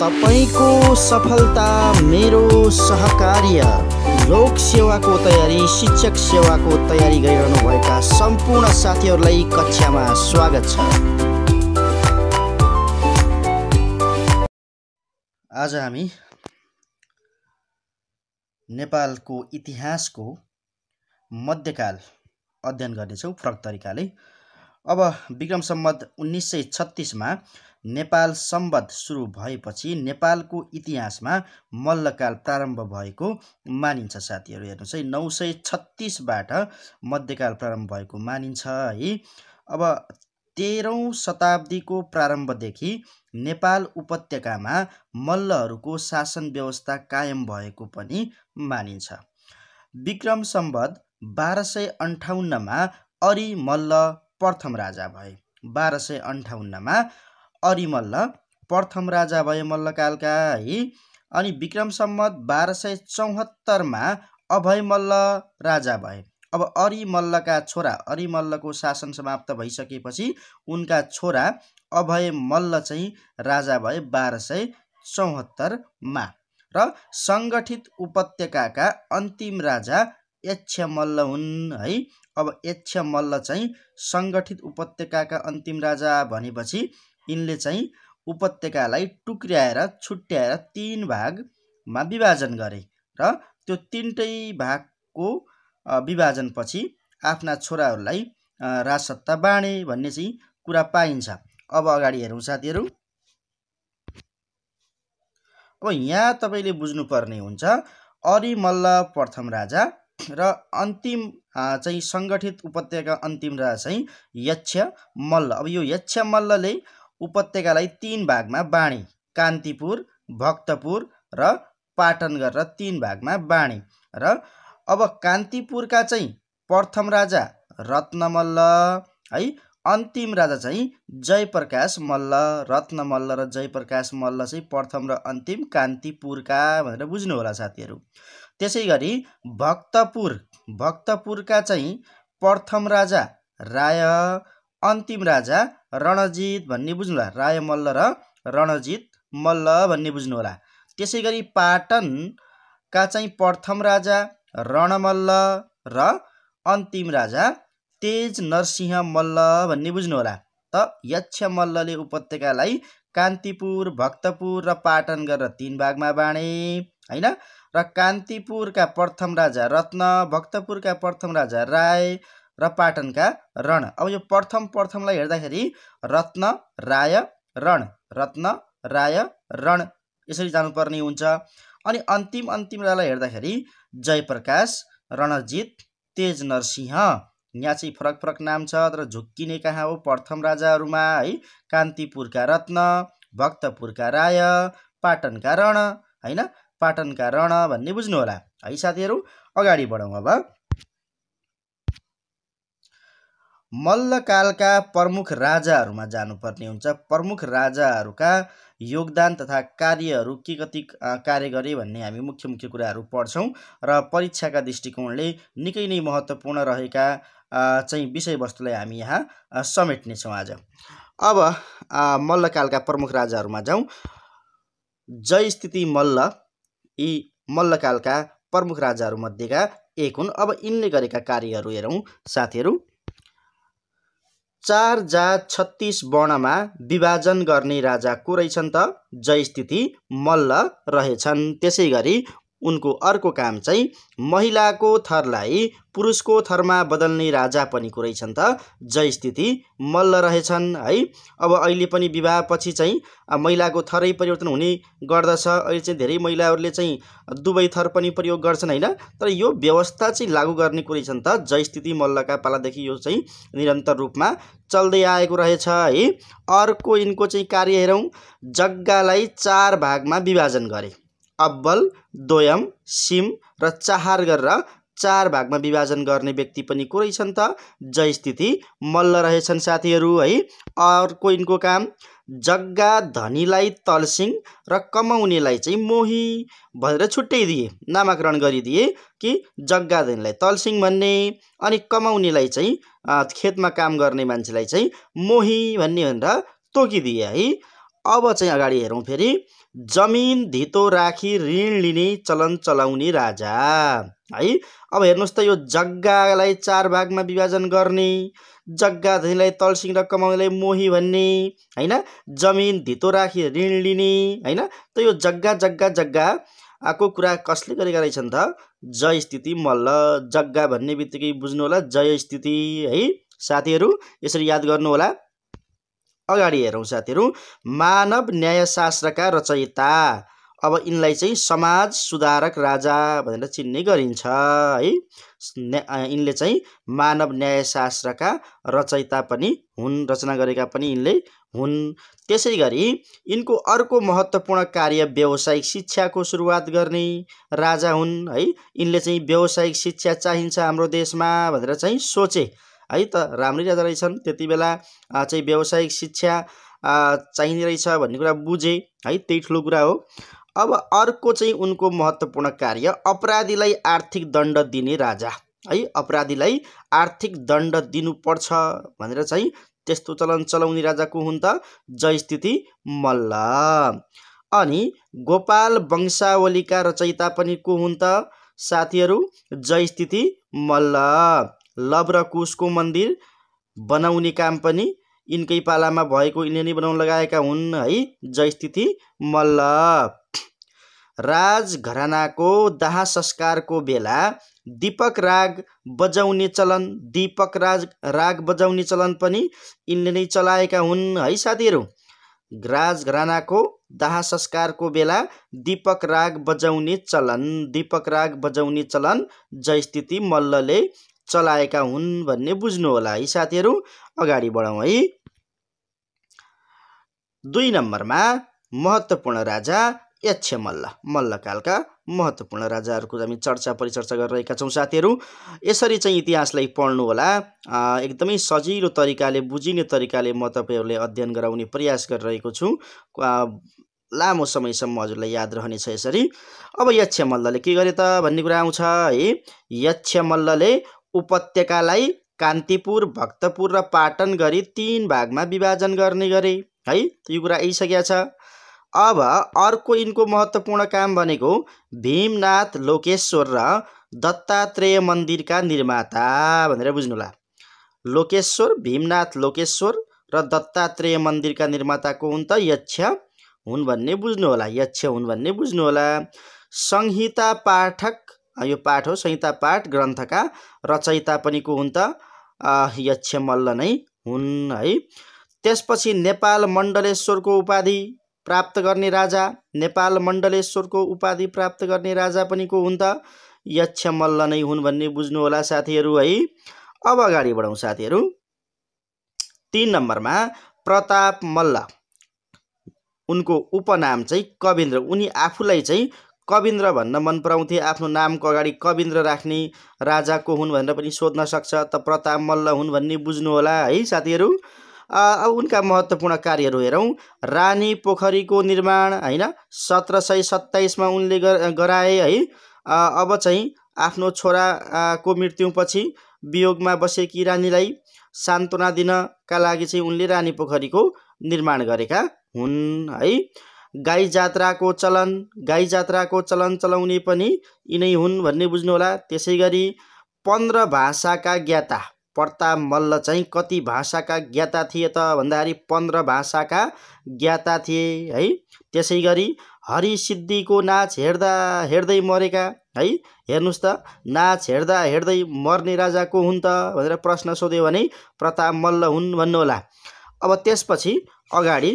तपाईँको सफलता मेरो सहकार्य लोक सेवाको तयारी शिक्षक सेवाको तयारी गरिरहनुभएका सम्पूर्ण साथीहरूलाई कक्षामा स्वागत छ आज हामी नेपालको इतिहासको मध्यकाल अध्ययन गर्नेछौँ फरक तरिकाले अब विक्रम सम्बत उन्नाइस सय छत्तिसमा नेपाल सम्बद्ध सुरु भएपछि नेपालको इतिहासमा मल्लकाल प्रारम्भ भएको मानिन्छ साथीहरू हेर्नुहोस् है नौ सय छत्तिसबाट मध्यकाल प्रारम्भ भएको मानिन्छ है अब तेह्रौँ शताब्दीको प्रारम्भदेखि नेपाल उपत्यकामा मल्लहरूको शासन व्यवस्था कायम भएको पनि मानिन्छ विक्रम सम्बद्ध बाह्र सय अन्ठाउन्नमा अरि मल्ल प्रथम राजा भए बाह्र सय अन्ठाउन्नमा अरिमल्ल प्रथम राजा भए मल्लकालका है अनि विक्रम सम्मत बाह्र सय चौहत्तरमा अभय मल्ल राजा भए अब अरिमल्लका छोरा अरिमल्लको शासन समाप्त भइसकेपछि उनका छोरा अभय मल्ल चाहिँ राजा भए बाह्र सय चौहत्तरमा र सङ्गठित उपत्यकाका अन्तिम राजा यक्ष मल्ल हुन् है अब यक्ष मल्ल चाहिँ सङ्गठित उपत्यकाका अन्तिम राजा भनेपछि यिनले चाहिँ उपत्यकालाई टुक्र्याएर छुट्याएर तिन भागमा विभाजन गरे र त्यो तिनटै भागको विभाजनपछि आफ्ना छोराहरूलाई राजसत्ता बाँडे भन्ने चाहिँ कुरा पाइन्छ अब अगाडि हेरौँ साथीहरू अब यहाँ तपाईँले बुझ्नुपर्ने हुन्छ अरिमल्ल प्रथम राजा र अन्तिम चाहिँ सङ्गठित उपत्यका अन्तिम राजा चाहिँ यक्ष मल्ल अब यो यक्ष मल्लले उपत्यकालाई तिन भागमा बाँडी कान्तिपुर भक्तपुर र पाटन गरेर तिन भागमा बाँडी र अब कान्तिपुरका चाहिँ प्रथम राजा रत्नमल्ल है अन्तिम राजा चाहिँ जयप्रकाश मल्ल रत्नमल्ल र जयप्रकाश मल्ल चाहिँ प्रथम र अन्तिम कान्तिपुरका भनेर बुझ्नु होला साथीहरू त्यसै गरी भक्तपुर भक्तपुरका चाहिँ प्रथम राजा राय अन्तिम राजा रणजित भन्ने बुझ्नु होला राय मल्ल र रणजित मल्ल भन्ने बुझ्नु होला त्यसै गरी पाटनका चाहिँ प्रथम राजा रणमल्ल र अन्तिम राजा तेज नरसिंह मल्ल भन्ने बुझ्नुहोला त यक्ष मल्लले उपत्यकालाई कान्तिपुर भक्तपुर र पाटन गरेर तिन भागमा बाँडे होइन र कान्तिपुरका प्रथम राजा रत्न भक्तपुरका प्रथम राजा राय र पाटनका रण अब यो प्रथम प्रथमलाई हेर्दाखेरि रत्न राय रण रत्न राय रण यसरी जानुपर्ने हुन्छ अनि अन्तिम अन्तिम अन्तिमलाई हेर्दाखेरि जयप्रकाश रणजित तेज नरसिंह यहाँ चाहिँ फरक फरक नाम छ तर झुक्किने कहाँ हो प्रथम राजाहरूमा है कान्तिपुरका रत्न भक्तपुरका राय पाटनका रण होइन पाटनका रण भन्ने बुझ्नु होला है साथीहरू अगाडि बढौँ अब मल्लकालका प्रमुख राजाहरूमा जानुपर्ने हुन्छ प्रमुख राजाहरूका योगदान तथा कार्यहरू के कति कार्य गरे भन्ने हामी मुख्य मुख्य कुराहरू पढ्छौँ र परीक्षाका दृष्टिकोणले निकै नै महत्त्वपूर्ण रहेका चाहिँ विषयवस्तुलाई हामी यहाँ समेट्नेछौँ आज अब मल्लकालका प्रमुख राजाहरूमा जाउँ जयस्थिति मल्ल यी मल्लकालका प्रमुख राजाहरूमध्येका एक हुन् अब यिनले गरेका कार्यहरू हेरौँ साथीहरू चार जात छत्तिस वर्णमा विभाजन गर्ने राजा को रहेछन् त जयस्थिति मल्ल रहेछन् त्यसै गरी उनको अर्को काम चाहिँ महिलाको थरलाई पुरुषको थरमा बदल्ने राजा पनि कुरै छन् त जयस्थिति मल्ल रहेछन् है अब अहिले पनि विवाहपछि चाहिँ महिलाको थरै परिवर्तन हुने गर्दछ अहिले चाहिँ धेरै महिलाहरूले चाहिँ दुवै थर पनि प्रयोग गर्छन् होइन तर यो व्यवस्था चाहिँ लागू गर्ने कुरै छन् त जयस्थिति मल्लका पालादेखि यो चाहिँ निरन्तर रूपमा चल्दै आएको रहेछ है अर्को यिनको चाहिँ कार्य हेरौँ जग्गालाई चार भागमा विभाजन गरे अब्बल दोयम सिम र चाहार गरेर चार भागमा विभाजन गर्ने व्यक्ति पनि को रहेछन् त जयस्थिति मल्ल रहेछन् साथीहरू है अर्को यिनको काम जग्गा धनीलाई तलसिङ र कमाउनेलाई चाहिँ मोही भनेर दिए नामाकरण गरिदिए कि जग्गा धनीलाई तलसिङ भन्ने अनि कमाउनेलाई चाहिँ खेतमा काम गर्ने मान्छेलाई चाहिँ मोही भन्ने भनेर तोकिदिए है अब चाहिँ अगाडि हेरौँ फेरि जमिन धितो राखी ऋण लिने चलन चलाउने राजा है अब हेर्नुहोस् त यो जग्गालाई चार भागमा विभाजन गर्ने जग्गा धनीलाई तलसिङ र कमाउनेलाई मोही भन्ने होइन जमिन धितो राखी ऋण लिने होइन त यो जग्गा जग्गा जग्गा आको कुरा कसले गरेका रहेछन् त जय स्थिति मल्ल जग्गा भन्ने बित्तिकै बुझ्नु होला जय स्थिति है साथीहरू यसरी याद गर्नु होला अगाडि हेरौँ साथीहरू मानव न्यायशास्त्रका रचयिता अब यिनलाई चाहिँ समाज सुधारक राजा भनेर चिन्ने गरिन्छ है यिनले चाहिँ मानव न्यायशास्त्रका रचयिता पनि हुन् रचना गरेका पनि यिनले हुन् त्यसै गरी यिनको अर्को महत्त्वपूर्ण कार्य व्यावसायिक शिक्षाको सुरुवात गर्ने राजा हुन् है यिनले चाहिँ व्यावसायिक शिक्षा चाहिन्छ हाम्रो देशमा भनेर चाहिँ सोचे है त राम्रै रहँदो रहेछन् त्यति बेला चाहिँ व्यावसायिक शिक्षा चाहिने रहेछ भन्ने कुरा बुझे है त्यही ठुलो कुरा हो अब अर्को चाहिँ उनको महत्त्वपूर्ण कार्य अपराधीलाई आर्थिक दण्ड दिने राजा है अपराधीलाई आर्थिक दण्ड दिनुपर्छ भनेर चाहिँ त्यस्तो चलन चलाउने राजा को हुन् त जयस्थिति मल्ल अनि गोपाल वंशावलीका रचयिता पनि को हुन् त साथीहरू जयस्थिति मल्ल लव र कुशको मन्दिर बनाउने काम पनि यिनकै पालामा भएको यिनले नै बनाउन लगाएका हुन् है जयस्थिति मल्ल राजघरानाको दाह संस्कारको बेला दीपक राग बजाउने चलन दीपक राज राग बजाउने चलन पनि यिनले नै चलाएका हुन् है साथीहरू राजघरानाको दाह संस्कारको बेला दीपक राग बजाउने चलन दीपक राग बजाउने चलन जयस्थिति मल्लले चलाएका हुन् भन्ने बुझ्नुहोला है साथीहरू अगाडि बढौँ है दुई नम्बरमा महत्त्वपूर्ण राजा यक्ष मल्ल मल्लकालका महत्त्वपूर्ण राजाहरूको हामी चर्चा परिचर्चा गरिरहेका छौँ साथीहरू यसरी चाहिँ इतिहासलाई पढ्नु होला एकदमै सजिलो तरिकाले बुझिने तरिकाले म तपाईँहरूले अध्ययन गराउने प्रयास गरिरहेको छु लामो समयसम्म हजुरलाई याद रहनेछ यसरी अब यक्ष मल्लले के गरे त भन्ने कुरा आउँछ है यक्ष मल्लले उपत्यकालाई कान्तिपुर भक्तपुर र पाटन गरी तिन भागमा विभाजन गर्ने गरे है यो कुरा आइसकेको छ अब अर्को यिनको महत्त्वपूर्ण काम भनेको भीमनाथ लोकेश्वर र दत्तात्रेय मन्दिरका निर्माता भनेर बुझ्नुहोला लोकेश्वर भीमनाथ लोकेश्वर र दत्तात्रेय मन्दिरका निर्माता को हुन् त यक्ष हुन् भन्ने बुझ्नु होला यक्ष हुन् भन्ने बुझ्नु होला संहिता पाठक यो पाठ हो संहिता पाठ ग्रन्थका रचयिता पनि को हुन् त यक्ष मल्ल नै हुन् है त्यसपछि नेपाल मण्डलेश्वरको उपाधि प्राप्त गर्ने राजा नेपाल मण्डलेश्वरको उपाधि प्राप्त गर्ने राजा पनि को हुन् त यक्ष मल्ल नै हुन् भन्ने बुझ्नु होला साथीहरू है अब अगाडि बढाउँ साथीहरू तिन नम्बरमा प्रताप मल्ल उनको उपनाम चाहिँ कविन्द्र उनी आफूलाई चाहिँ कविन्द्र भन्न मन पराउँथे आफ्नो नामको अगाडि कविन्द्र राख्ने राजाको हुन् भनेर पनि सोध्न सक्छ त प्रताप मल्ल हुन् भन्ने बुझ्नुहोला है साथीहरू अब उनका महत्त्वपूर्ण कार्यहरू हेरौँ रानी पोखरीको निर्माण होइन सत्र सय सत्ताइसमा उनले गराए है अब चाहिँ आफ्नो छोराको मृत्युपछि वियोगमा बसेकी रानीलाई सान्त्वना दिनका लागि चाहिँ उनले रानी पोखरीको निर्माण गरेका हुन् है गाई जात्राको चलन गाई जात्राको चलन चलाउने पनि यिनै हुन् भन्ने बुझ्नुहोला त्यसै गरी पन्ध्र भाषाका ज्ञाता पर्ता मल्ल चाहिँ कति भाषाका ज्ञाता थिए त भन्दाखेरि पन्ध्र भाषाका ज्ञाता थिए है त्यसै गरी हरिसिद्धिको नाच हेर्दा हेर्दै मरेका है हेर्नुहोस् त नाच हेर्दा हेर्दै मर्ने राजा को हुन् त भनेर प्रश्न सोध्यो भने प्रताप मल्ल हुन् भन्नुहोला अब त्यसपछि अगाडि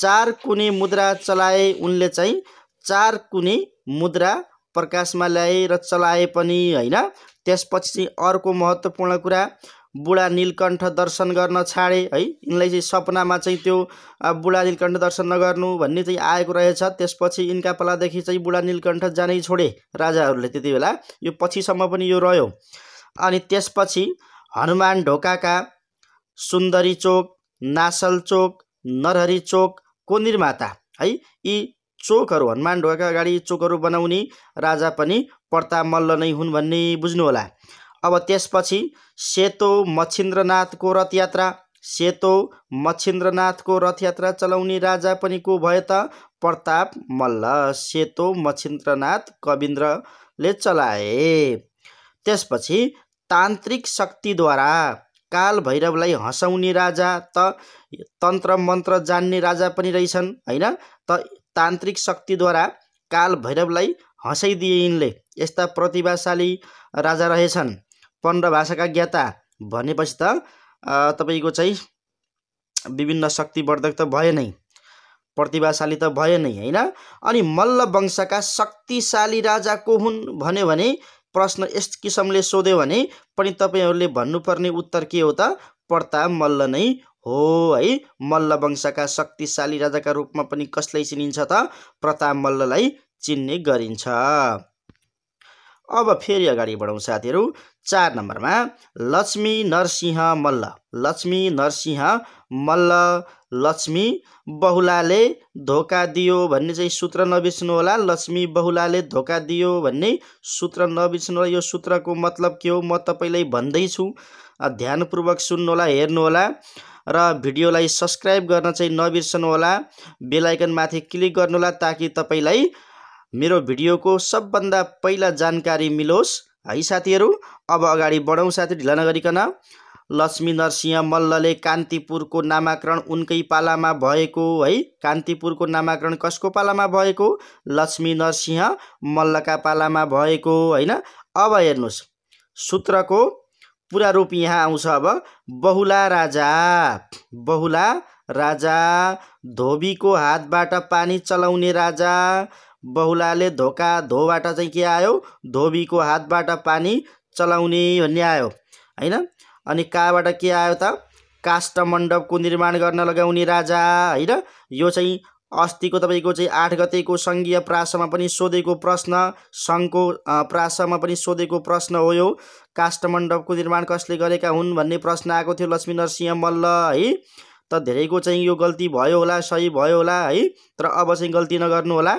चार कुनी मुद्रा चलाए उनले चाहिँ चार कुनी मुद्रा प्रकाशमा ल्याए र चलाए पनि होइन त्यसपछि चाहिँ अर्को महत्त्वपूर्ण कुरा बुढा नीलकण्ठ दर्शन गर्न छाडे है यिनलाई चाहिँ सपनामा चाहिँ त्यो बुढा नीलकण्ठ दर्शन नगर्नु भन्ने चाहिँ आएको रहेछ त्यसपछि यिनका पलादेखि चाहिँ बुढा नीलकण्ठ जानै छोडे राजाहरूले त्यति बेला यो पछिसम्म पनि यो रह्यो अनि त्यसपछि हनुमान ढोकाका सुन्दरी चोक नासल चोक नरहरी चोक को निर्माता है यी चोकहरू हनुमान ढोकाका अगाडि चोकहरू बनाउने राजा पनि प्रताप मल्ल नै हुन् भन्ने बुझ्नुहोला अब त्यसपछि सेतो मच्छिन्द्रनाथको रथयात्रा सेतो मच्छिन्द्रनाथको रथयात्रा चलाउने राजा पनि को भए त प्रताप मल्ल सेतो मच्छिन्द्रनाथ कविन्द्रले चलाए त्यसपछि तान्त्रिक शक्तिद्वारा काल भैरवलाई हँसाउने राजा त तन्त्र मन्त्र जान्ने राजा पनि रहेछन् होइन त तान्त्रिक शक्तिद्वारा काल भैरवलाई हँसाइदिए यिनले यस्ता प्रतिभाशाली राजा रहेछन् पन्ध्र भाषाका ज्ञाता भनेपछि त तपाईँको चाहिँ विभिन्न शक्तिवर्धक त भए नै प्रतिभाशाली त भए नै होइन अनि मल्ल वंशका शक्तिशाली राजा को हुन् भन्यो भने प्रश्न यस किसिमले सोध्यो भने पनि तपाईँहरूले भन्नुपर्ने उत्तर के हो त पर्ता मल्ल नै हो है मल्ल वंशका शक्तिशाली राजाका रूपमा पनि कसलाई चिनिन्छ त प्रताप मल्ललाई चिन्ने गरिन्छ अब फेरि अगाडि बढौँ साथीहरू चार नम्बरमा लक्ष्मी नरसिंह मल्ल लक्ष्मी नरसिंह मल्ल लक्ष्मी बहुलाले धोका दियो भन्ने चाहिँ सूत्र नबिर्सनु होला लक्ष्मी बहुलाले धोका दियो भन्ने सूत्र नबिर्सनु होला यो सूत्रको मतलब के हो म तपाईँलाई भन्दैछु ध्यानपूर्वक सुन्नुहोला हेर्नुहोला र भिडियोलाई सब्सक्राइब गर्न चाहिँ नबिर्सनु नबिर्सनुहोला बेलायकनमाथि क्लिक गर्नुहोला ताकि तपाईँलाई मेरो भिडियोको सबभन्दा पहिला जानकारी मिलोस् है साथीहरू अब अगाडि बढौँ साथी ढिला नगरिकन लक्ष्मी नरसिंह मल्लले कान्तिपुरको नामाकरण उनकै पालामा भएको है कान्तिपुरको नामाकरण कसको पालामा भएको लक्ष्मी नरसिंह मल्लका पालामा भएको होइन अब हेर्नुहोस् सूत्रको पुरा रूप यहाँ आउँछ अब बहुला राजा बहुला राजा धोबीको हातबाट पानी चलाउने राजा बहुलाले धोका धोबाट चाहिँ के आयो धोबीको हातबाट पानी चलाउने भन्ने आयो होइन अनि कहाँबाट के आयो त काष्ठ मण्डपको निर्माण गर्न लगाउने राजा होइन यो चाहिँ अस्तिको तपाईँको चाहिँ आठ गतेको सङ्घीय प्रासमा पनि सोधेको प्रश्न सङ्घको प्रासमा पनि सोधेको प्रश्न हो यो काष्ठमण्डपको निर्माण कसले गरेका हुन् भन्ने प्रश्न आएको थियो लक्ष्मी नरसिंह मल्ल है त धेरैको चाहिँ यो गल्ती भयो होला सही भयो होला है तर अब चाहिँ गल्ती नगर्नु होला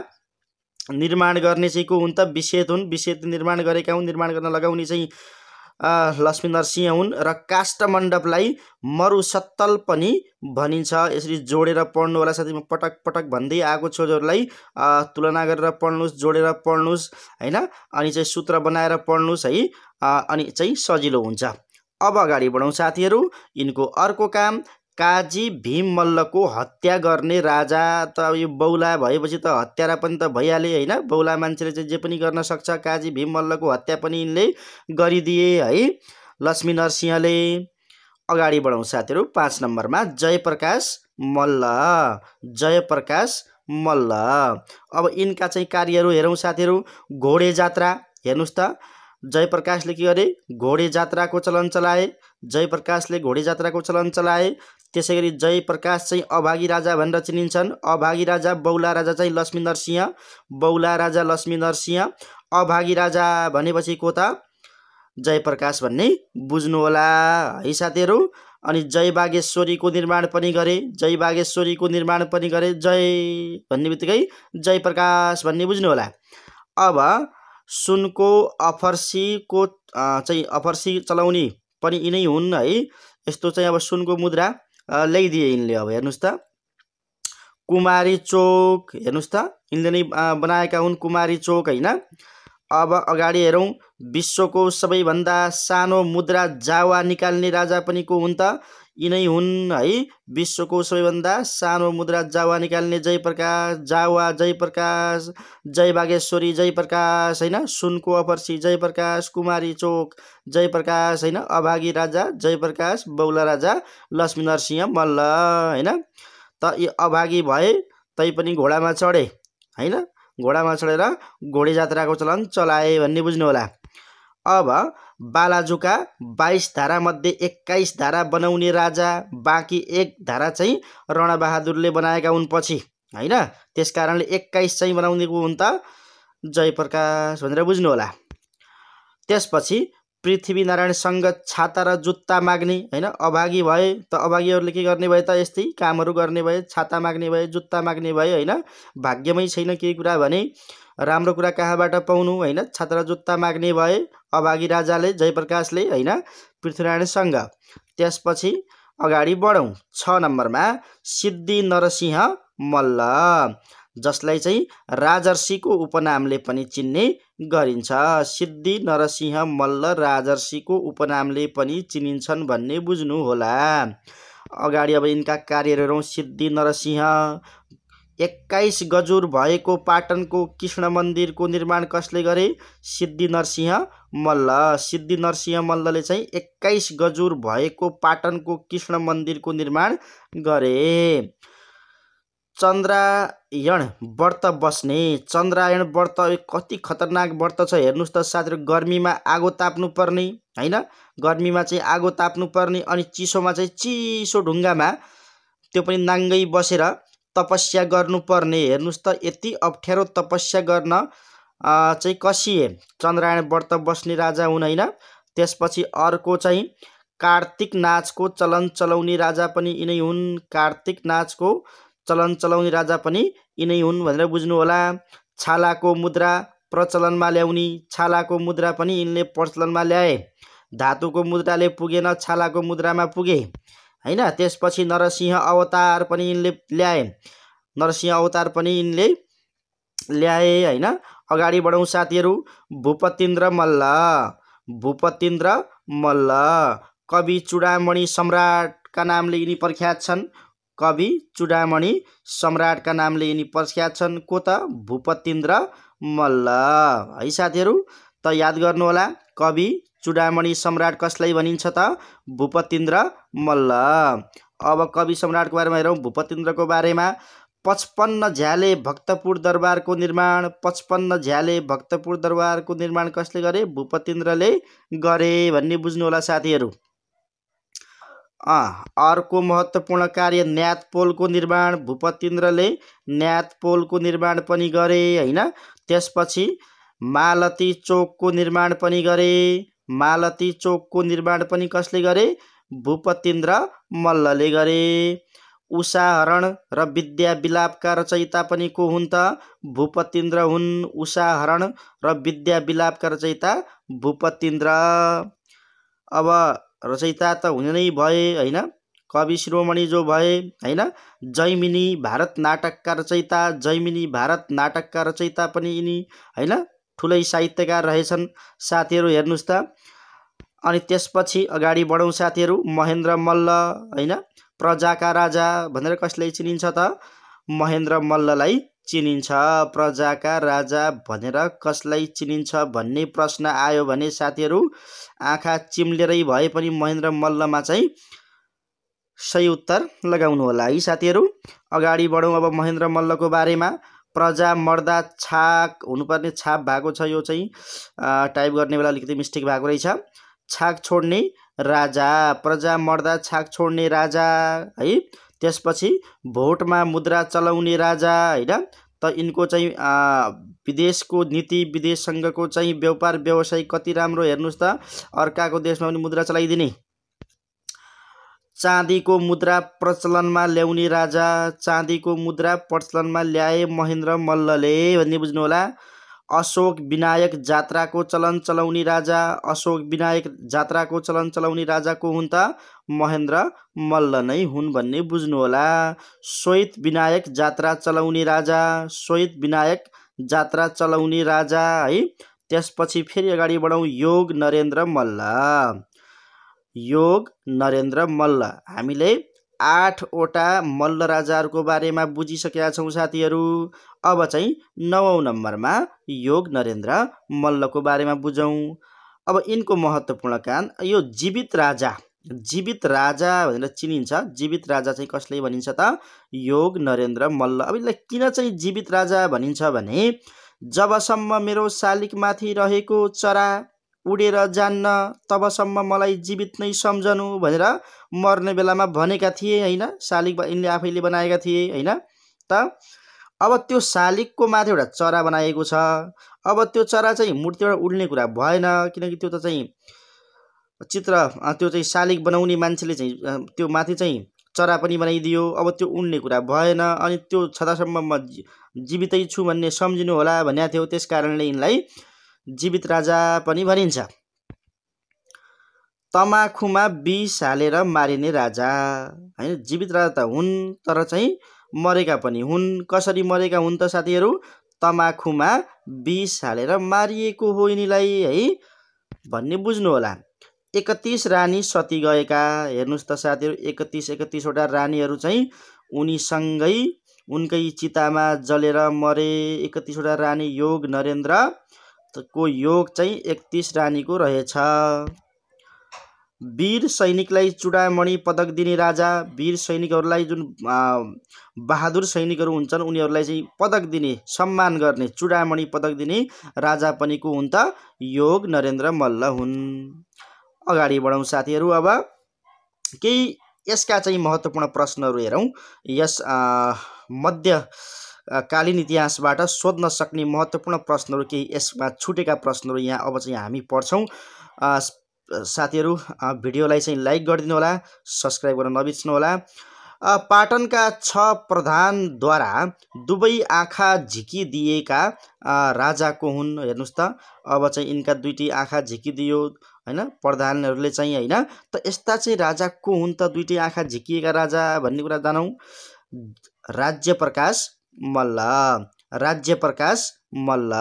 निर्माण गर्ने चाहिँ को हुन् त विषेद हुन् विषेद निर्माण गरेका हुन् निर्माण गर्न लगाउने चाहिँ लक्ष्मी नरसिंह हुन् र काष्ठमण्डपलाई मरुसत्तल पनि भनिन्छ यसरी जोडेर पढ्नु होला साथीमा पटक पटक भन्दै आएको छोजहरूलाई तुलना गरेर पढ्नुहोस् जोडेर पढ्नुहोस् होइन अनि चाहिँ सूत्र बनाएर पढ्नुहोस् है अनि चाहिँ सजिलो हुन्छ अब अगाडि बढौँ साथीहरू यिनको अर्को काम काजी भीम मल्लको हत्या गर्ने राजा त यो बौला भएपछि त हत्यारा पनि त भइहाले होइन बौला मान्छेले चाहिँ जे पनि गर्न सक्छ काजी भीम मल्लको हत्या पनि यिनले गरिदिए है लक्ष्मी नरसिंहले अगाडि बढाउँ साथीहरू पाँच नम्बरमा जयप्रकाश मल्ल जयप्रकाश मल्ल अब यिनका चाहिँ कार्यहरू हेरौँ साथीहरू घोडे जात्रा हेर्नुहोस् त जयप्रकाशले के गरे घोडे जात्राको चलन चलाए जयप्रकाशले घोडे जात्राको चलन चलाए त्यसै गरी जयप्रकाश चाहिँ अभागी राजा भनेर चिनिन्छन् अभागी राजा बौला राजा चाहिँ लक्ष्मी नरसिंह बौला राजा लक्ष्मी नरसिंह अभागी राजा भनेपछि को त जयप्रकाश भन्ने बुझ्नुहोला है साथीहरू अनि जय बागेश्वरीको निर्माण पनि गरे जय बागेश्वरीको निर्माण पनि गरे जय भन्ने बित्तिकै जयप्रकाश भन्ने बुझ्नुहोला अब सुनको अफर्सीको चाहिँ अफर्सी चलाउने पनि यिनै हुन् है यस्तो चाहिँ अब सुनको मुद्रा ल्याइदिए यिनले अब हेर्नुहोस् त कुमारी चोक हेर्नुहोस् त यिनले नै बनाएका हुन् कुमारी चोक होइन अब अगाडि हेरौँ विश्वको सबैभन्दा सानो मुद्रा जावा निकाल्ने राजा पनि को हुन् त यिनै हुन् है विश्वको सबैभन्दा सानो मुद्रा जावा निकाल्ने जयप्रकाश जावा जय प्रकाश जय बागेश्वरी जय प्रकाश होइन सुनको अपरसी जय प्रकाश कुमारी चोक जय प्रकाश होइन अभागी राजा जय प्रकाश बौला राजा लक्ष्मी नरसिंह मल्ल होइन त यी अभागी भए तैपनि घोडामा चढे होइन घोडामा चढेर घोडे जात्राको चलन चलाए भन्ने बुझ्नु होला अब बालाजुका बाइस मध्ये एक्काइस धारा बनाउने राजा बाँकी एक धारा चाहिँ रणबहादुरले बनाएका हुन् पछि होइन त्यस कारणले एक्काइस चाहिँ बनाउने हुन् त जयप्रकाश भनेर बुझ्नु होला त्यसपछि पृथ्वीनारायणसँग छाता र जुत्ता माग्ने होइन अभागी भए त अभागीहरूले के गर्ने भए त यस्तै कामहरू गर्ने भए छाता माग्ने भए जुत्ता माग्ने भए होइन भाग्यमै छैन केही कुरा भने राम्रो कुरा कहाँबाट पाउनु होइन छात्र जुत्ता माग्ने भए अभागी राजाले जयप्रकाशले होइन पृथ्वीनारायणसँग त्यसपछि अगाडि बढौँ छ नम्बरमा सिद्धि नरसिंह मल्ल जसलाई चाहिँ राजर्षिको उपनामले पनि चिन्ने गरिन्छ सिद्धि नरसिंह मल्ल राजर्षिको उपनामले पनि चिनिन्छन् भन्ने बुझ्नुहोला अगाडि अब यिनका कार्यहरू हेरौँ सिद्धि नरसिंह एक्काइस गजुर भएको पाटनको कृष्ण मन्दिरको निर्माण कसले गरे सिद्धि नरसिंह मल्ल सिद्धि नरसिंह मल्लले चाहिँ एक्काइस गजुर भएको पाटनको कृष्ण मन्दिरको निर्माण गरे चन्द्रायण व्रत बस्ने चन्द्रायण व्रत कति खतरनाक व्रत छ हेर्नुहोस् त साथीहरू गर्मीमा आगो ताप्नुपर्ने होइन गर्मीमा चाहिँ आगो ताप्नुपर्ने अनि चिसोमा चाहिँ चिसो ढुङ्गामा त्यो पनि नाङ्गै बसेर तपस्या गर्नुपर्ने हेर्नुहोस् त यति अप्ठ्यारो तपस्या गर्न चाहिँ कसिए चन्द्रायण व्रत बस्ने राजा हुन् होइन त्यसपछि अर्को चाहिँ कार्तिक नाचको चलन चलाउने राजा पनि यिनै हुन् कार्तिक नाचको चलन चलाउने राजा पनि यिनै हुन् भनेर बुझ्नुहोला छालाको मुद्रा प्रचलनमा ल्याउने छालाको मुद्रा पनि यिनले प्रचलनमा ल्याए धातुको मुद्राले पुगेन छालाको मुद्रामा पुगे होइन त्यसपछि नरसिंह अवतार पनि यिनले ल्याए नरसिंह अवतार पनि यिनले ल्याए होइन अगाडि बढौँ साथीहरू भूपतिन्द्र मल्ल भूपतिन्द्र मल्ल कवि चुडामणि सम्राटका नामले यिनी प्रख्यात छन् कवि चुडामणि सम्राटका नामले यिनी प्रख्यात छन् को त भूपतिन्द्र मल्ल है साथीहरू त याद गर्नुहोला कवि चुडामणि सम्राट कसलाई भनिन्छ त भूपतिन्द्र मल्ल अब कवि सम्राटको बारेमा हेरौँ भूपतिन्द्रको बारेमा पचपन्न झ्याले भक्तपुर दरबारको निर्माण पचपन्न झ्याले भक्तपुर दरबारको निर्माण कसले गरे भूपतिन्द्रले गरे भन्ने बुझ्नु बुझ्नुहोला साथीहरू अर्को महत्त्वपूर्ण कार्य न्यात पोलको निर्माण भूपतिन्द्रले न्यात पोलको निर्माण पनि गरे होइन त्यसपछि मालती चोकको निर्माण पनि गरे मालती चोकको निर्माण पनि कसले गरे भूपतिन्द्र मल्लले गरे उषाहरण र विद्या विलापका रचयिता पनि को हुन् त भूपतिन्द्र हुन् उषाहरण र विद्या विलापका रचयिता भूपतिन्द्र अब रचयिता त हुने नै भए होइन कवि शिरोमणि जो भए होइन जैमिनी भारत नाटकका रचयिता जैमिनी भारत नाटकका रचयिता पनि यिनी होइन ठुलै साहित्यकार रहेछन् साथीहरू हेर्नुहोस् त अनि त्यसपछि अगाडि बढौँ साथीहरू महेन्द्र मल्ल होइन प्रजाका राजा भनेर कसले चिनिन्छ त महेन्द्र मल्ललाई चिनिन्छ प्रजाका राजा भनेर कसलाई चिनिन्छ भन्ने प्रश्न आयो भने साथीहरू आँखा चिम्लेरै भए पनि महेन्द्र मल्लमा चाहिँ सही उत्तर लगाउनु होला है साथीहरू अगाडि बढौँ अब महेन्द्र मल्लको बारेमा प्रजा मर्दा छाक हुनुपर्ने छाप भएको छ यो चाहिँ टाइप गर्ने बेला अलिकति मिस्टेक भएको रहेछ छाक छोड्ने राजा प्रजा मर्दा छाक छोड्ने राजा है त्यसपछि भोटमा मुद्रा चलाउने राजा होइन त यिनको चाहिँ विदेशको नीति विदेशसँगको चाहिँ व्यापार व्यवसाय कति राम्रो हेर्नुहोस् त अर्काको देशमा पनि मुद्रा चलाइदिने चाँदीको मुद्रा प्रचलनमा ल्याउने राजा चाँदीको मुद्रा प्रचलनमा ल्याए महेन्द्र मल्लले भन्ने बुझ्नुहोला अशोक विनायक जात्राको चलन चलाउने राजा अशोक विनायक जात्राको चलन चलाउने राजा को हुन् त महेन्द्र मल्ल नै हुन् भन्ने बुझ्नुहोला श्वेत विनायक जात्रा चलाउने राजा श्वेत विनायक जात्रा चलाउने राजा है त्यसपछि फेरि अगाडि बढौँ योग नरेन्द्र मल्ल योग नरेन्द्र मल्ल हामीले आठवटा मल्ल राजाहरूको बारेमा बुझिसकेका छौँ साथीहरू अब चाहिँ नवौँ नम्बरमा योग नरेन्द्र मल्लको बारेमा बुझौँ अब यिनको महत्त्वपूर्ण कान यो जीवित राजा जीवित राजा भनेर चिनिन्छ जीवित राजा चाहिँ कसले भनिन्छ त योग नरेन्द्र मल्ल अब यसलाई किन चाहिँ जीवित राजा भनिन्छ भने जबसम्म मेरो शालिकमाथि रहेको चरा उडेर जान्न तबसम्म मलाई जीवित नै सम्झनु भनेर मर्ने बेलामा भनेका थिए होइन शालिक यिनले आफैले बनाएका थिए होइन त अब त्यो शालिकको माथि एउटा चरा बनाएको छ अब त्यो चरा चाहिँ मूर्तिबाट उड्ने कुरा भएन किनकि त्यो त चाहिँ चित्र त्यो चाहिँ शालिक बनाउने मान्छेले चाहिँ त्यो माथि चाहिँ चरा पनि बनाइदियो अब त्यो उड्ने कुरा भएन अनि त्यो छदासम्म म जीवितै छु भन्ने सम्झिनु होला भनेको थियो त्यस कारणले यिनलाई जीवित राजा पनि भनिन्छ तमाखुमा विष हालेर मारिने राजा होइन जीवित राजा त हुन् तर चाहिँ मरेका पनि हुन् कसरी मरेका हुन् त साथीहरू तमाखुमा विष हालेर मारिएको हो यिनीलाई है भन्ने बुझ्नु होला एकतिस रानी सती गएका हेर्नुहोस् त साथीहरू एकतिस एकतिसवटा रानीहरू चाहिँ उनीसँगै उनकै चितामा जलेर मरे एकतिसवटा रानी योग नरेन्द्र को योग चाहिँ एकतिस रानीको रहेछ वीर सैनिकलाई चुडामणि पदक दिने राजा वीर सैनिकहरूलाई जुन बहादुर सैनिकहरू हुन्छन् उनीहरूलाई चाहिँ पदक दिने सम्मान गर्ने चुडामणि पदक दिने राजा पनि को हुन् त योग नरेन्द्र मल्ल हुन् अगाडि बढौँ साथीहरू अब केही यसका चाहिँ महत्त्वपूर्ण प्रश्नहरू हेरौँ यस मध्य कालीन इतिहासबाट सोध्न सक्ने महत्त्वपूर्ण प्रश्नहरू केही यसमा छुटेका प्रश्नहरू यहाँ अब चाहिँ हामी पढ्छौँ साथीहरू भिडियोलाई चाहिँ लाइक गरिदिनु होला सब्सक्राइब गर्न नबिर्सनुहोला पाटनका छ प्रधानद्वारा दुवै आँखा झिकिदिएका को हुन् हेर्नुहोस् त अब चाहिँ यिनका दुइटै आँखा झिकिदियो होइन प्रधानहरूले चाहिँ होइन त यस्ता चाहिँ राजा को हुन् त दुइटै आँखा झिकिएका राजा भन्ने कुरा जानौँ राज्य प्रकाश मल्ल राज्य प्रकाश मल्ल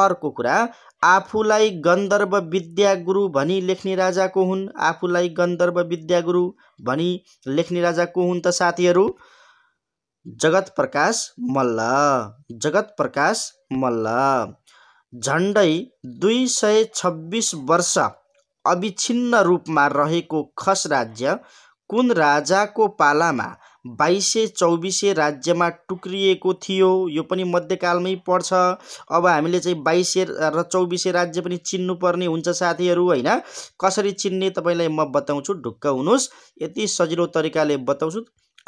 अर्को कुरा आफूलाई गन्धर्व विद्यागुरु भनी लेख्ने राजा को हुन् आफूलाई गन्धर्व विद्यागुरु भनी लेख्ने राजा को हुन् त साथीहरू जगत प्रकाश मल्ल जगत प्रकाश मल्ल झन्डै दुई सय छब्बिस वर्ष अविच्छिन्न रूपमा रहेको खस राज्य कुन राजाको पालामा बाइसे चौबिसे राज्यमा टुक्रिएको थियो यो पनि मध्यकालमै पर्छ अब हामीले चाहिँ बाइसे र चौबिसे राज्य पनि चिन्नुपर्ने हुन्छ साथीहरू होइन कसरी चिन्ने तपाईँलाई म बताउँछु ढुक्क हुनुहोस् यति सजिलो तरिकाले बताउँछु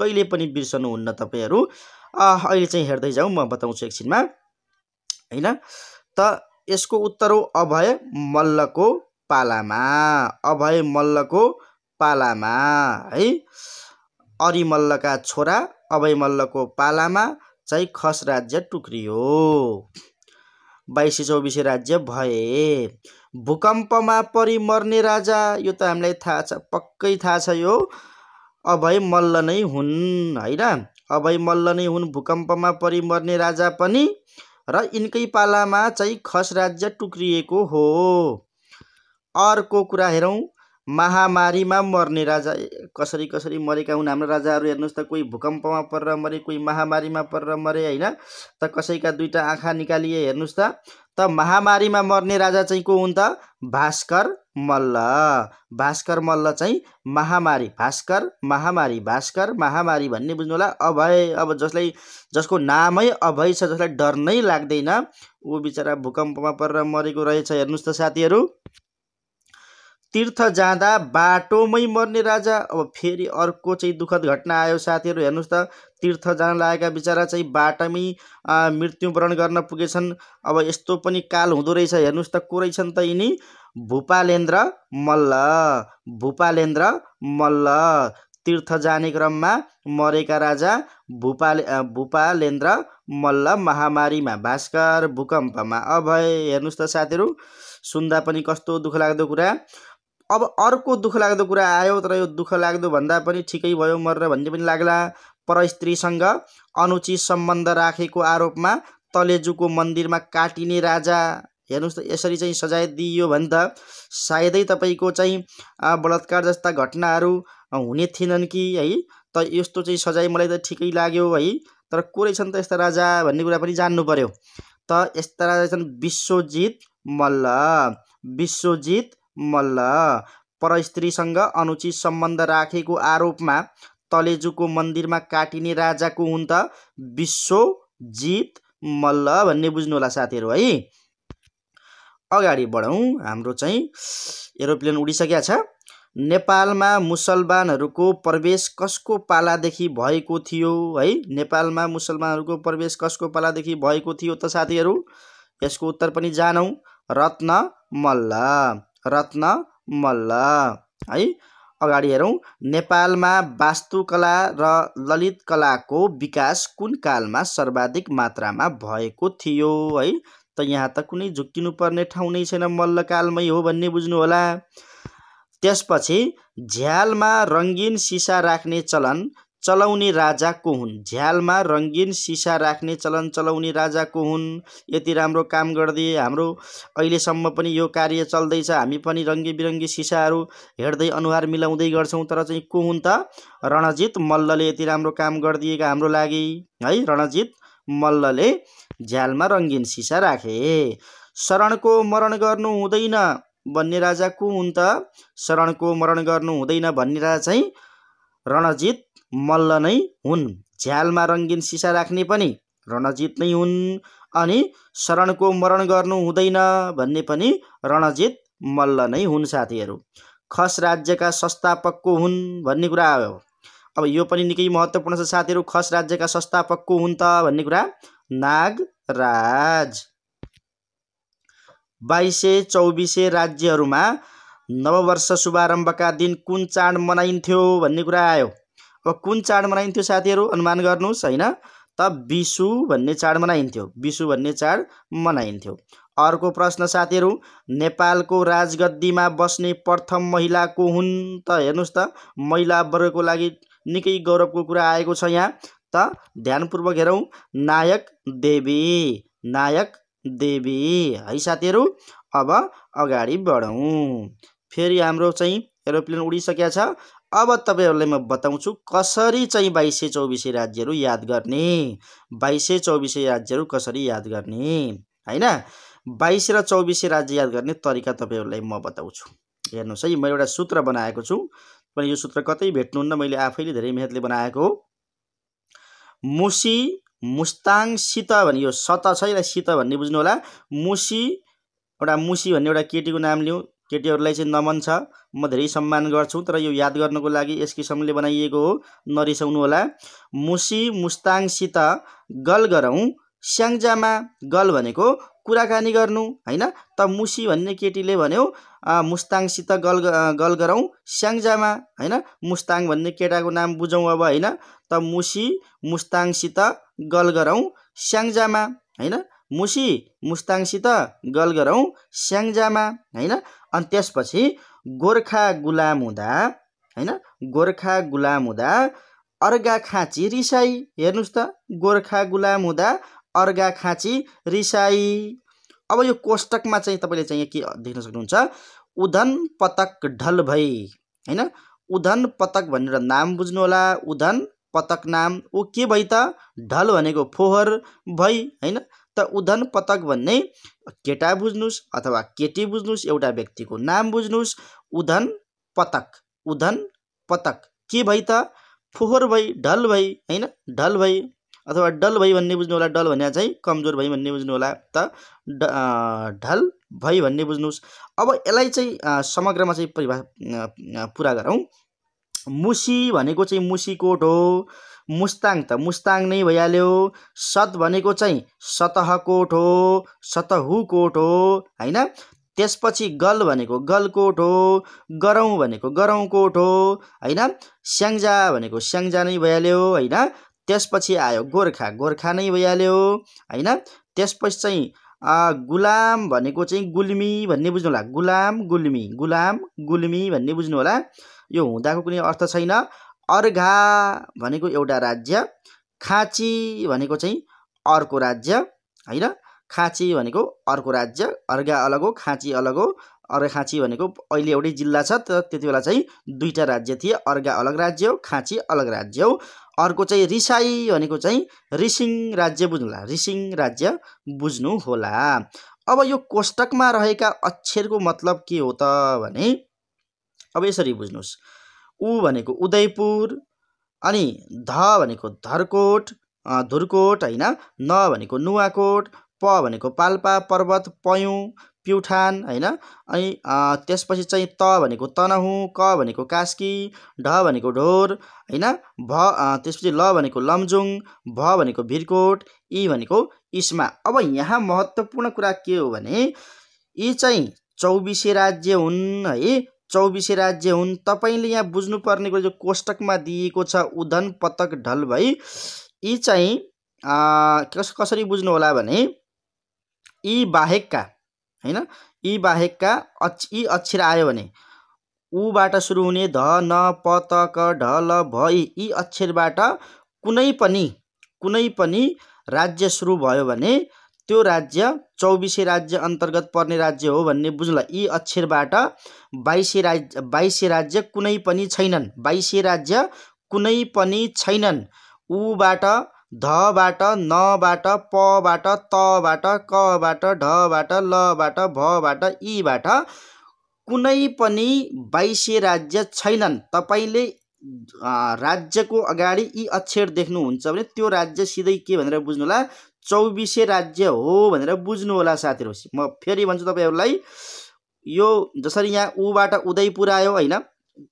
कहिले पनि बिर्सनुहुन्न तपाईँहरू अहिले चाहिँ हेर्दै जाउँ म बताउँछु एकछिनमा होइन त यसको उत्तर हो अभय मल्लको पालामा अभय मल्लको पालामा है अरिमल्लका मल्लका छोरा अभय मल्लको पालामा चाहिँ खस राज्य टुक्रियो बाइसी चौबिसे राज्य भए भूकम्पमा परिमर्ने राजा यो त हामीलाई थाहा छ पक्कै थाहा छ यो अभय मल्ल नै हुन् होइन अभय मल्ल नै हुन् भूकम्पमा परिमर्ने राजा पनि र यिनकै पालामा चाहिँ खस राज्य टुक्रिएको हो अर्को कुरा हेरौँ महामारीमा मर्ने राजा कसरी कसरी मरेका हुन् हाम्रो राजाहरू हेर्नुहोस् त कोही भूकम्पमा परेर मरे कोही महामारीमा परेर मरे होइन त कसैका दुईवटा आँखा निकालिए हेर्नुहोस् त त महामारीमा मर्ने राजा चाहिँ को हुन् त भास्कर मल्ल भास्कर मल्ल चाहिँ महामारी भास्कर महामारी भास्कर महामारी भन्ने बुझ्नु होला अभय अब जसलाई जसको नामै अभय छ जसलाई डर नै लाग्दैन ऊ बिचरा भूकम्पमा परेर मरेको रहेछ हेर्नुहोस् त साथीहरू तीर्थ जाँदा बाटोमै मर्ने राजा अब फेरि अर्को चाहिँ दुःखद घटना आयो साथीहरू हेर्नुहोस् त तीर्थ जान लागेका बिचरा चाहिँ बाटामै मृत्युवरण गर्न पुगेछन् अब यस्तो पनि काल हुँदो रहेछ हेर्नुहोस् त को रहेछन् त यिनी भूपालेन्द्र मल्ल भूपालेन्द्र मल्ल तीर्थ जाने क्रममा मरेका राजा भूपाले भूपालेन्द्र मल्ल महामारीमा भास्कर भूकम्पमा अभय हेर्नुहोस् त साथीहरू सुन्दा पनि कस्तो दुःख लाग्दो कुरा अब अर्को दुःख लाग्दो कुरा आयो तर यो दुःख लाग्दो भन्दा पनि ठिकै भयो मरेर भन्ने पनि लाग्ला परस्त्रीसँग अनुचित सम्बन्ध राखेको आरोपमा तलेजुको मन्दिरमा काटिने राजा हेर्नुहोस् त यसरी चाहिँ सजाय दिइयो भने त सायदै तपाईँको चाहिँ बलात्कार जस्ता घटनाहरू हुने थिएनन् कि है त यस्तो चाहिँ सजाय मलाई त ठिकै लाग्यो है तर को छन् त यस्ता राजा भन्ने कुरा पनि जान्नु पऱ्यो त यस्ता राजा छन् विश्वजित मल्ल विश्वजित मल्ल परस्त्रीसँग अनुचित सम्बन्ध राखेको आरोपमा तलेजुको मन्दिरमा काटिने राजाको हुन् त विश्वजित मल्ल भन्ने बुझ्नु होला साथीहरू है अगाडि बढौँ हाम्रो चाहिँ एरोप्लेन उडिसकेका छ नेपालमा मुसलमानहरूको प्रवेश कसको पालादेखि भएको थियो है नेपालमा मुसलमानहरूको प्रवेश कसको पालादेखि भएको थियो त साथीहरू यसको उत्तर पनि जानौँ रत्न मल्ल रत्न मल्ल है अगाडि हेरौँ नेपालमा वास्तुकला र ललित कलाको विकास कुन कालमा सर्वाधिक मात्रामा भएको थियो है त यहाँ त कुनै झुक्किनु पर्ने ठाउँ नै छैन मल्लकालमै हो भन्ने बुझ्नुहोला त्यसपछि झ्यालमा रङ्गिन सिसा राख्ने चलन चलाउने राजा को हुन् झ्यालमा रङ्गीन सिसा राख्ने चलन चलाउने राजा को हुन् यति राम्रो काम गरिदिए हाम्रो अहिलेसम्म पनि यो कार्य चल्दैछ हामी पनि रङ्गी बिरङ्गी सिसाहरू हेर्दै अनुहार मिलाउँदै गर्छौँ तर चाहिँ को हुन् त रणजित मल्लले यति राम्रो काम गरिदिएका हाम्रो लागि है रणजित मल्लले झ्यालमा रङ्गिन सिसा राखे शरणको मरण गर्नु हुँदैन भन्ने राजा को हुन् त शरणको मरण गर्नु हुँदैन भन्ने राजा चाहिँ रणजित मल्ल नै हुन् झ्यालमा रङ्गिन सिसा राख्ने पनि रणजित नै हुन् अनि शरणको मरण गर्नु हुँदैन भन्ने पनि रणजित मल्ल नै हुन् साथीहरू खस राज्यका संस्थापकको हुन् भन्ने कुरा आयो अब यो पनि निकै महत्त्वपूर्ण छ साथीहरू खस राज्यका संस्थापकको हुन् त भन्ने कुरा नागराज बाइसे चौबिसे राज्यहरूमा नववर्ष शुभारम्भका दिन कुन चाड मनाइन्थ्यो भन्ने कुरा आयो कुन चाड मनाइन्थ्यो साथीहरू अनुमान गर्नुहोस् होइन त विशु भन्ने चाड मनाइन्थ्यो विशु भन्ने चाड मनाइन्थ्यो अर्को प्रश्न साथीहरू नेपालको राजगद्दीमा बस्ने प्रथम महिला को हुन् त हेर्नुहोस् त महिला वर्गको लागि निकै गौरवको कुरा आएको छ यहाँ त ध्यानपूर्वक हेरौँ नायक देवी नायक देवी है साथीहरू अब अगाडि बढौँ फेरि हाम्रो चाहिँ एरोप्लेन उडिसकेका छ अब तपाईँहरूलाई म बताउँछु कसरी चाहिँ सय चौबिसै राज्यहरू याद गर्ने बाइसै चौबिसै राज्यहरू कसरी याद गर्ने होइन बाइस र चौबिसै राज्य याद गर्ने तरिका तपाईँहरूलाई म बताउँछु हेर्नुहोस् है मैले एउटा सूत्र बनाएको छु पनि यो सूत्र कतै भेट्नुहुन्न मैले आफैले धेरै मेहनतले बनाएको हो मुसी मुस्ताङ सित भन्ने यो सत छ यसलाई सित भन्ने बुझ्नु होला मुसी एउटा मुसी भन्ने एउटा केटीको नाम लिउँ केटीहरूलाई चाहिँ नमन छ म धेरै सम्मान गर्छु तर यो याद गर्नको लागि यस किसिमले बनाइएको हो नरिसाउनु होला मुसी मुस्ताङसित गल गरौँ स्याङ्जामा गल भनेको कुराकानी गर्नु होइन त मुसी भन्ने केटीले भन्यो मुस्ताङसित गल गल गरौँ स्याङ्जामा होइन मुस्ताङ भन्ने केटाको नाम बुझौँ अब होइन त मुसी मुस्ताङसित गल गरौँ स्याङ्जामा होइन मुसी मुस्ताङसित गल गरौँ स्याङ्जामा होइन अनि त्यसपछि गोर्खा गुलाम हुँदा होइन गोर्खा गुलाम हुँदा अर्घा खाँची रिसाई हेर्नुहोस् त गोर्खा गुलाम हुँदा अर्घा खाँची रिसाई अब यो कोष्टकमा चाहिँ तपाईँले चाहिँ के देख्न सक्नुहुन्छ उधन पतक ढल भई होइन उधन पतक भनेर नाम बुझ्नुहोला उधन पतक नाम ऊ के भई त ढल भनेको फोहोर भई होइन त उधन पतक भन्ने केटा बुझ्नुहोस् अथवा केटी बुझ्नुहोस् एउटा व्यक्तिको नाम बुझ्नुहोस् उधन पतक उधन पतक के भई त फोहोर भई ढल भई होइन ढल भई अथवा डल भई भन्ने बुझ्नु होला डल भन्या चाहिँ कमजोर भई भन्ने बुझ्नु होला त ढल भई भन्ने बुझ्नुहोस् अब यसलाई चाहिँ समग्रमा चाहिँ परिभाषा पुरा गरौँ मुसी भनेको चाहिँ मुसीकोट हो मुस्ताङ त मुस्ताङ नै भइहाल्यो सत भनेको चाहिँ सतह कोट हो सतहु कोट हो होइन त्यसपछि गल भनेको गलकोट हो गरौँ भनेको गरौँ कोट हो होइन स्याङ्जा भनेको स्याङ्जा नै भइहाल्यो होइन त्यसपछि आयो गोर्खा गोर्खा नै भइहाल्यो होइन त्यसपछि चाहिँ गुलाम भनेको चाहिँ गुल्मी भन्ने बुझ्नु होला गुलाम गुल्मी गुलाम गुल्मी भन्ने बुझ्नु होला यो हुँदाको कुनै अर्थ छैन अर्घा भनेको एउटा राज्य खाँची भनेको चाहिँ अर्को राज्य होइन खाँची भनेको अर्को राज्य अर्घा अलग हो खाँची अलग हो अर्घाँची भनेको अहिले एउटै जिल्ला छ तर त्यति बेला चाहिँ दुईवटा राज्य थिए अर्घा अलग राज्य हो खाँची अलग राज्य हो अर्को चाहिँ रिसाई भनेको चाहिँ रिसिङ राज्य बुझ्नु होला रिसिङ राज्य बुझ्नु होला अब यो कोष्टकमा रहेका अक्षरको मतलब के हो त भने अब यसरी बुझ्नुहोस् उ भनेको उदयपुर अनि ध भनेको धरकोट धुरकोट होइन न भनेको नुवाकोट प भनेको पाल्पा पर्वत पयौँ प्युठान होइन अनि त्यसपछि चाहिँ त भनेको तनहुँ क भनेको कास्की ढ भनेको ढोर होइन भ त्यसपछि ल भनेको लमजुङ भ भनेको भिरकोट इ भनेको इस्मा अब यहाँ महत्त्वपूर्ण कुरा के हो भने यी चाहिँ चौबिसे राज्य हुन् है चौबिसे राज्य हुन् तपाईँले यहाँ बुझ्नुपर्ने कुरो जो कोष्टकमा दिएको छ उधन पतक ढल भई यी चाहिँ कस कसरी बुझ्नु होला भने यी बाहेकका होइन यी बाहेकका अक्ष यी अक्षर आयो भने ऊबाट सुरु हुने ध न प ढल भई यी अक्षरबाट कुनै पनि कुनै पनि राज्य सुरु भयो भने त्यो राज्य चौबिसे राज्य अन्तर्गत पर्ने राज्य हो भन्ने बुझ्नुलाई यी अक्षरबाट बाइसे राज्य बाइसे राज्य कुनै पनि छैनन् बाइसे राज्य कुनै पनि छैनन् ऊबाट धबाट नबाट पबाट तबाट कबाट ढबाट लबाट भबाट यीबाट कुनै पनि बाइसे राज्य छैनन् तपाईँले राज्यको अगाडि यी अक्षर देख्नुहुन्छ भने त्यो राज्य सिधै के भनेर बुझ्नुहोला चौबिसे राज्य हो भनेर बुझ्नु होला साथीहरू म फेरि भन्छु तपाईँहरूलाई यो जसरी यहाँ ऊबाट उदयपुर आयो होइन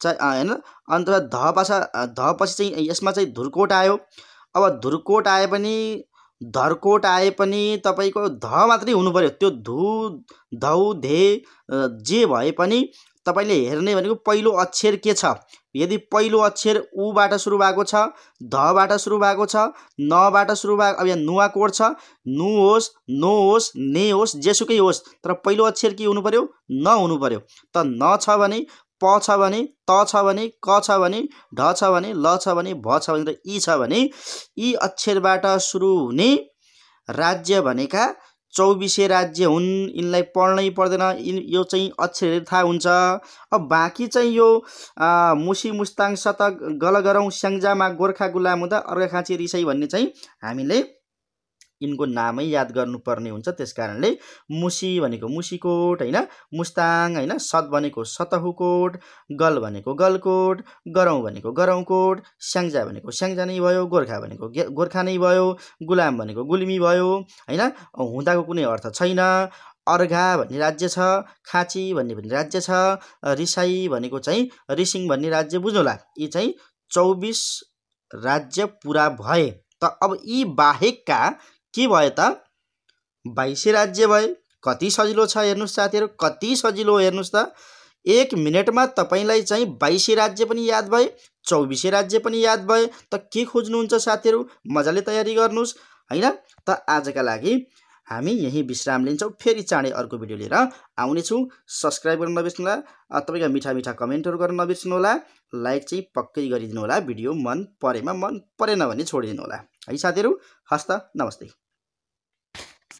होइन अन्त ध पासा ध पछि चाहिँ यसमा चाहिँ धुर्कोट आयो अब धुर्कोट आए पनि धरकोट आए पनि तपाईँको ध मात्रै हुनु पऱ्यो त्यो धु धौ धे जे भए पनि तपाईँले हेर्ने भनेको पहिलो अक्षर के छ यदि पहिलो अक्षर उबाट सुरु भएको छ धबाट सुरु भएको छ नबाट सुरु भएको अब यहाँ नुवा कोड छ नु होस् नो होस् ने होस् जेसुकै होस् तर पहिलो अक्षर के हुनु पऱ्यो न हुनु पऱ्यो त न छ भने प छ भने त छ भने क छ भने ढ छ भने ल छ भने भ छ भने र यी छ भने यी अक्षरबाट सुरु हुने राज्य भनेका चौबिसे राज्य हुन् यिनलाई पढ्नै पर्दैन यो चाहिँ अक्षर थाहा हुन्छ अब बाँकी चाहिँ यो मुसी मुस्ताङ सतक गलगरौँ स्याङ्जामा गोर्खा गुलाम हुँदा अर्घाखाँची रिसाई भन्ने चाहिँ हामीले यिनको नामै याद गर्नुपर्ने हुन्छ त्यस कारणले मुसी भनेको मुसीकोट होइन मुस्ताङ होइन सत भनेको सतहुकोट गल भनेको गलकोट गरौँ भनेको गरौँकोट स्याङ्जा भनेको स्याङ्जा नै भयो गोर्खा भनेको गोर्खा नै भयो गुलाम भनेको गुल्मी भयो होइन हुँदाको कुनै अर्थ छैन अर्घा भन्ने राज्य छ खाँची भन्ने भन्ने राज्य छ रिसाई भनेको चाहिँ रिसिङ भन्ने राज्य बुझ्नुहोला यी चाहिँ चौबिस राज्य पुरा भए त अब यी बाहेकका के भयो त बाइसे राज्य भए कति सजिलो छ हेर्नुहोस् साथीहरू कति सजिलो हेर्नुहोस् त एक मिनटमा तपाईँलाई चाहिँ बाइसे राज्य पनि याद भए चौबिसे राज्य पनि याद भए त के खोज्नुहुन्छ साथीहरू मजाले तयारी गर्नुहोस् होइन त आजका लागि हामी यहीँ विश्राम लिन्छौँ फेरि चाँडै अर्को भिडियो लिएर आउनेछौँ सब्सक्राइब गर्न नबिर्सनुहोला तपाईँका मिठा मिठा कमेन्टहरू गर्न नबिर्सनुहोला लाइक चाहिँ पक्कै गरिदिनु होला भिडियो मन परेमा मन परेन भने छोडिदिनु होला है साथीहरू हस्त नमस्ते